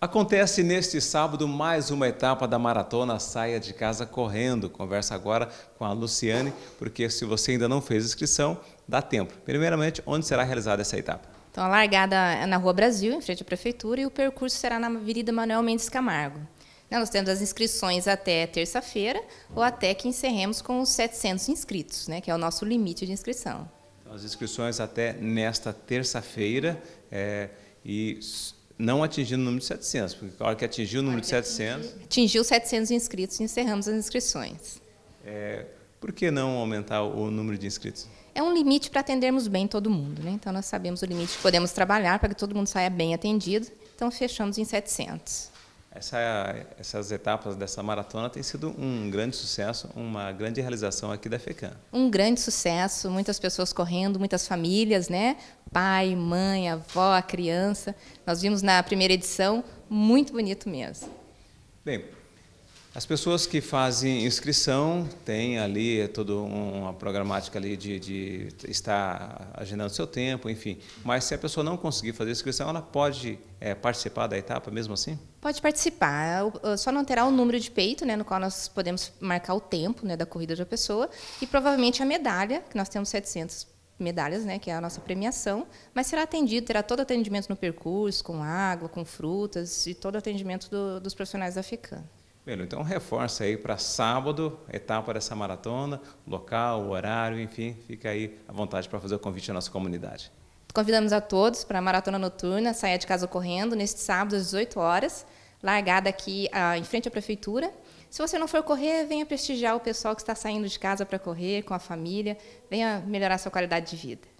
Acontece neste sábado mais uma etapa da maratona Saia de Casa Correndo. Conversa agora com a Luciane, porque se você ainda não fez inscrição, dá tempo. Primeiramente, onde será realizada essa etapa? Então, a largada é na Rua Brasil, em frente à Prefeitura, e o percurso será na Avenida Manuel Mendes Camargo. Né, nós temos as inscrições até terça-feira ou até que encerremos com os 700 inscritos, né, que é o nosso limite de inscrição. Então, as inscrições até nesta terça-feira é, e não atingindo o número de 700, porque a hora que atingiu o número de 700... Atingiu 700 inscritos e encerramos as inscrições. É, por que não aumentar o número de inscritos? É um limite para atendermos bem todo mundo. Né? Então, nós sabemos o limite que podemos trabalhar para que todo mundo saia bem atendido. Então, fechamos em 700. Essa, essas etapas dessa maratona têm sido um grande sucesso, uma grande realização aqui da FECAM. Um grande sucesso, muitas pessoas correndo, muitas famílias, né? Pai, mãe, avó, criança. Nós vimos na primeira edição, muito bonito mesmo. Bem, as pessoas que fazem inscrição têm ali toda uma programática ali de, de estar agendando seu tempo, enfim. Mas se a pessoa não conseguir fazer inscrição, ela pode é, participar da etapa mesmo assim? Pode participar. É é, só não terá o número de peito, né, no qual nós podemos marcar o tempo né, da corrida da pessoa, e provavelmente a medalha, que nós temos 700 medalhas, né, que é a nossa premiação, mas será atendido, terá todo atendimento no percurso, com água, com frutas e todo atendimento do, dos profissionais da FECAM. Melhor, então reforça aí para sábado, etapa dessa maratona, local, horário, enfim, fica aí à vontade para fazer o convite à nossa comunidade. Convidamos a todos para a maratona noturna, saia de casa correndo, neste sábado às 18 horas, largada aqui ah, em frente à prefeitura. Se você não for correr, venha prestigiar o pessoal que está saindo de casa para correr com a família, venha melhorar sua qualidade de vida.